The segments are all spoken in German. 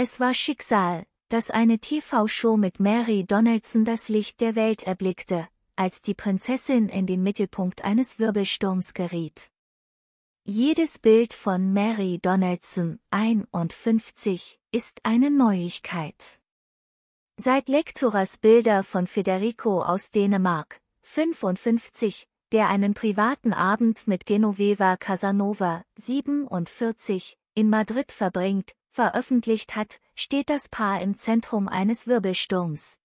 Es war Schicksal, dass eine TV-Show mit Mary Donaldson das Licht der Welt erblickte, als die Prinzessin in den Mittelpunkt eines Wirbelsturms geriet. Jedes Bild von Mary Donaldson, 51, ist eine Neuigkeit. Seit Lecturers Bilder von Federico aus Dänemark, 55, der einen privaten Abend mit Genoveva Casanova, 47, in Madrid verbringt, veröffentlicht hat, steht das Paar im Zentrum eines Wirbelsturms.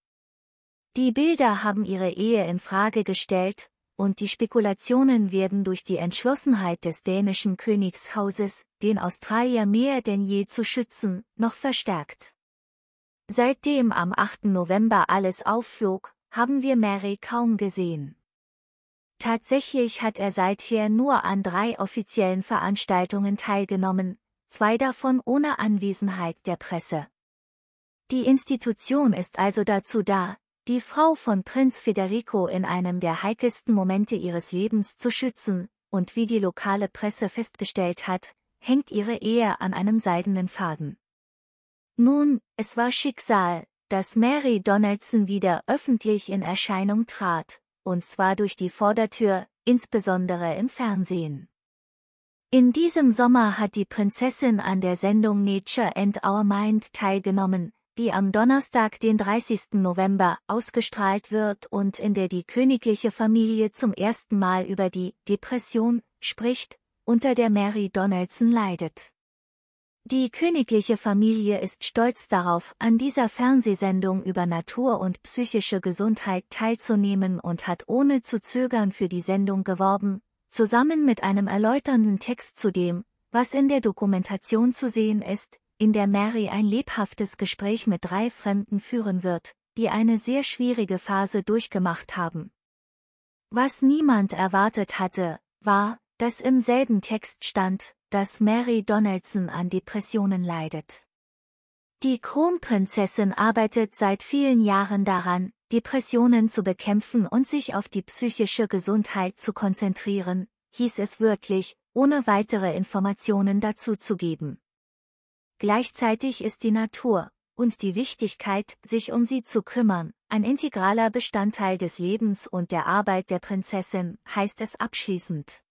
Die Bilder haben ihre Ehe in Frage gestellt, und die Spekulationen werden durch die Entschlossenheit des dänischen Königshauses, den Australier mehr denn je zu schützen, noch verstärkt. Seitdem am 8. November alles aufflog, haben wir Mary kaum gesehen. Tatsächlich hat er seither nur an drei offiziellen Veranstaltungen teilgenommen, zwei davon ohne Anwesenheit der Presse. Die Institution ist also dazu da, die Frau von Prinz Federico in einem der heikelsten Momente ihres Lebens zu schützen, und wie die lokale Presse festgestellt hat, hängt ihre Ehe an einem seidenen Faden. Nun, es war Schicksal, dass Mary Donaldson wieder öffentlich in Erscheinung trat, und zwar durch die Vordertür, insbesondere im Fernsehen. In diesem Sommer hat die Prinzessin an der Sendung Nature and Our Mind teilgenommen, die am Donnerstag, den 30. November, ausgestrahlt wird und in der die königliche Familie zum ersten Mal über die Depression spricht, unter der Mary Donaldson leidet. Die königliche Familie ist stolz darauf, an dieser Fernsehsendung über Natur und psychische Gesundheit teilzunehmen und hat ohne zu zögern für die Sendung geworben, zusammen mit einem erläuternden Text zu dem, was in der Dokumentation zu sehen ist, in der Mary ein lebhaftes Gespräch mit drei Fremden führen wird, die eine sehr schwierige Phase durchgemacht haben. Was niemand erwartet hatte, war, dass im selben Text stand, dass Mary Donaldson an Depressionen leidet. Die Kronprinzessin arbeitet seit vielen Jahren daran, Depressionen zu bekämpfen und sich auf die psychische Gesundheit zu konzentrieren, hieß es wörtlich, ohne weitere Informationen dazu zu geben. Gleichzeitig ist die Natur, und die Wichtigkeit, sich um sie zu kümmern, ein integraler Bestandteil des Lebens und der Arbeit der Prinzessin, heißt es abschließend.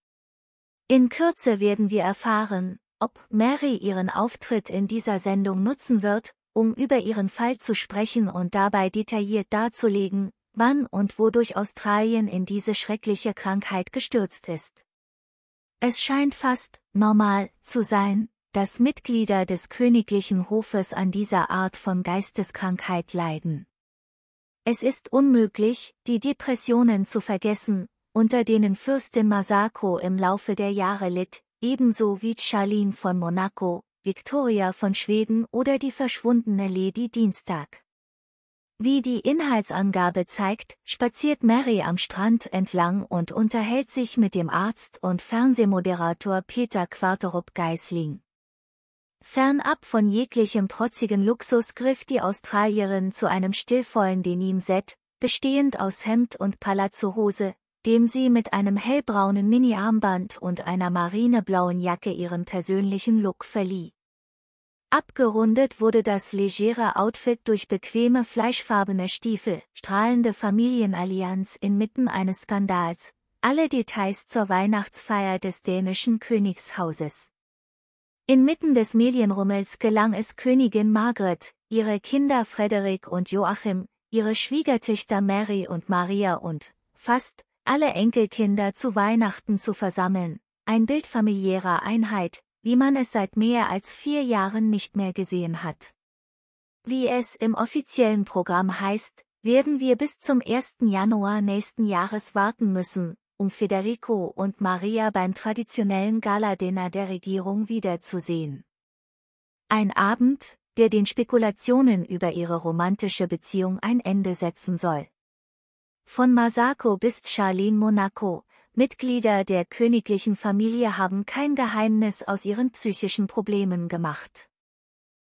In Kürze werden wir erfahren, ob Mary ihren Auftritt in dieser Sendung nutzen wird, um über ihren Fall zu sprechen und dabei detailliert darzulegen, wann und wodurch Australien in diese schreckliche Krankheit gestürzt ist. Es scheint fast normal zu sein, dass Mitglieder des königlichen Hofes an dieser Art von Geisteskrankheit leiden. Es ist unmöglich, die Depressionen zu vergessen, unter denen Fürstin Masako im Laufe der Jahre litt, ebenso wie Charlene von Monaco, Victoria von Schweden oder die verschwundene Lady Dienstag. Wie die Inhaltsangabe zeigt, spaziert Mary am Strand entlang und unterhält sich mit dem Arzt und Fernsehmoderator Peter Quarterup Geisling. Fernab von jeglichem protzigen Luxus griff die Australierin zu einem stillvollen Denim-Set, bestehend aus Hemd und Palazzo-Hose, dem sie mit einem hellbraunen Mini-Armband und einer marineblauen Jacke ihren persönlichen Look verlieh. Abgerundet wurde das legere Outfit durch bequeme fleischfarbene Stiefel, strahlende Familienallianz inmitten eines Skandals, alle Details zur Weihnachtsfeier des dänischen Königshauses. Inmitten des Medienrummels gelang es Königin Margret, ihre Kinder Frederik und Joachim, ihre Schwiegertöchter Mary und Maria und, fast, alle Enkelkinder zu Weihnachten zu versammeln, ein Bild familiärer Einheit, wie man es seit mehr als vier Jahren nicht mehr gesehen hat. Wie es im offiziellen Programm heißt, werden wir bis zum 1. Januar nächsten Jahres warten müssen, um Federico und Maria beim traditionellen Galadinner der Regierung wiederzusehen. Ein Abend, der den Spekulationen über ihre romantische Beziehung ein Ende setzen soll. Von Masako bis Charlene Monaco, Mitglieder der königlichen Familie haben kein Geheimnis aus ihren psychischen Problemen gemacht.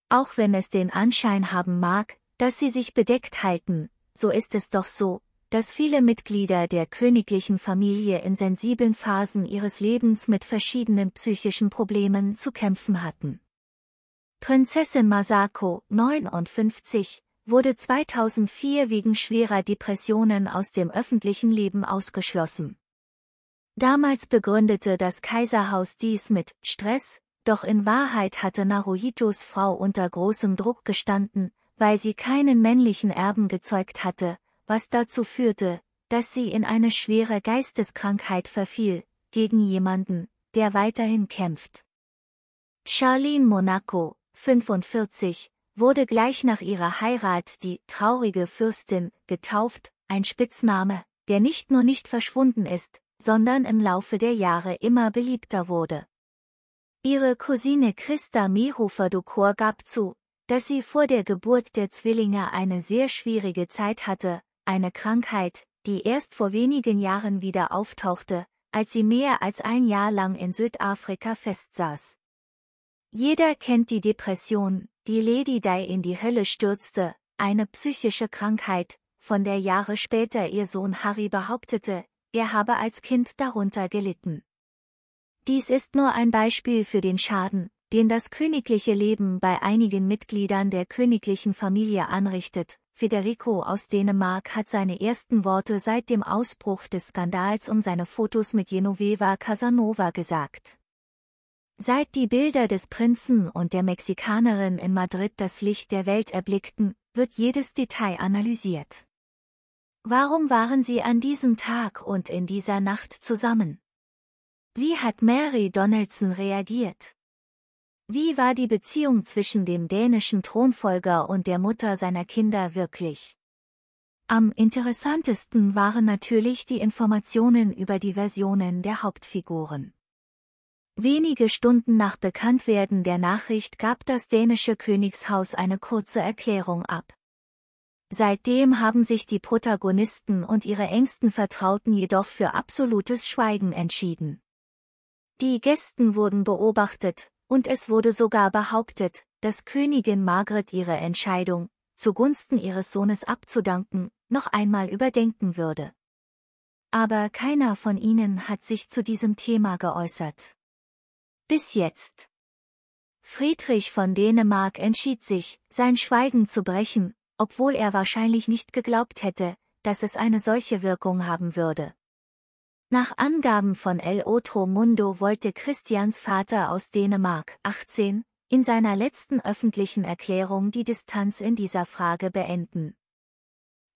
Auch wenn es den Anschein haben mag, dass sie sich bedeckt halten, so ist es doch so, dass viele Mitglieder der königlichen Familie in sensiblen Phasen ihres Lebens mit verschiedenen psychischen Problemen zu kämpfen hatten. Prinzessin Masako, 59, wurde 2004 wegen schwerer Depressionen aus dem öffentlichen Leben ausgeschlossen. Damals begründete das Kaiserhaus dies mit Stress, doch in Wahrheit hatte Naruhitos Frau unter großem Druck gestanden, weil sie keinen männlichen Erben gezeugt hatte, was dazu führte, dass sie in eine schwere Geisteskrankheit verfiel, gegen jemanden, der weiterhin kämpft. Charlene Monaco, 45, wurde gleich nach ihrer Heirat die traurige Fürstin getauft, ein Spitzname, der nicht nur nicht verschwunden ist, sondern im Laufe der Jahre immer beliebter wurde. Ihre Cousine Christa Mehofer-Ducour gab zu, dass sie vor der Geburt der Zwillinge eine sehr schwierige Zeit hatte, eine Krankheit, die erst vor wenigen Jahren wieder auftauchte, als sie mehr als ein Jahr lang in Südafrika festsaß. Jeder kennt die Depression, die Lady Di in die Hölle stürzte, eine psychische Krankheit, von der Jahre später ihr Sohn Harry behauptete, er habe als Kind darunter gelitten. Dies ist nur ein Beispiel für den Schaden, den das königliche Leben bei einigen Mitgliedern der königlichen Familie anrichtet. Federico aus Dänemark hat seine ersten Worte seit dem Ausbruch des Skandals um seine Fotos mit Genoveva Casanova gesagt. Seit die Bilder des Prinzen und der Mexikanerin in Madrid das Licht der Welt erblickten, wird jedes Detail analysiert. Warum waren sie an diesem Tag und in dieser Nacht zusammen? Wie hat Mary Donaldson reagiert? Wie war die Beziehung zwischen dem dänischen Thronfolger und der Mutter seiner Kinder wirklich? Am interessantesten waren natürlich die Informationen über die Versionen der Hauptfiguren. Wenige Stunden nach Bekanntwerden der Nachricht gab das dänische Königshaus eine kurze Erklärung ab. Seitdem haben sich die Protagonisten und ihre engsten Vertrauten jedoch für absolutes Schweigen entschieden. Die Gästen wurden beobachtet, und es wurde sogar behauptet, dass Königin Margret ihre Entscheidung, zugunsten ihres Sohnes abzudanken, noch einmal überdenken würde. Aber keiner von ihnen hat sich zu diesem Thema geäußert. Bis jetzt. Friedrich von Dänemark entschied sich, sein Schweigen zu brechen, obwohl er wahrscheinlich nicht geglaubt hätte, dass es eine solche Wirkung haben würde. Nach Angaben von El Otro Mundo wollte Christians Vater aus Dänemark 18 in seiner letzten öffentlichen Erklärung die Distanz in dieser Frage beenden.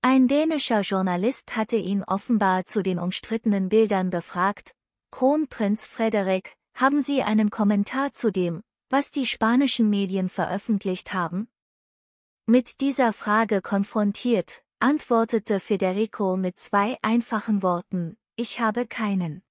Ein dänischer Journalist hatte ihn offenbar zu den umstrittenen Bildern befragt, Kronprinz Frederik haben Sie einen Kommentar zu dem, was die spanischen Medien veröffentlicht haben? Mit dieser Frage konfrontiert, antwortete Federico mit zwei einfachen Worten, ich habe keinen.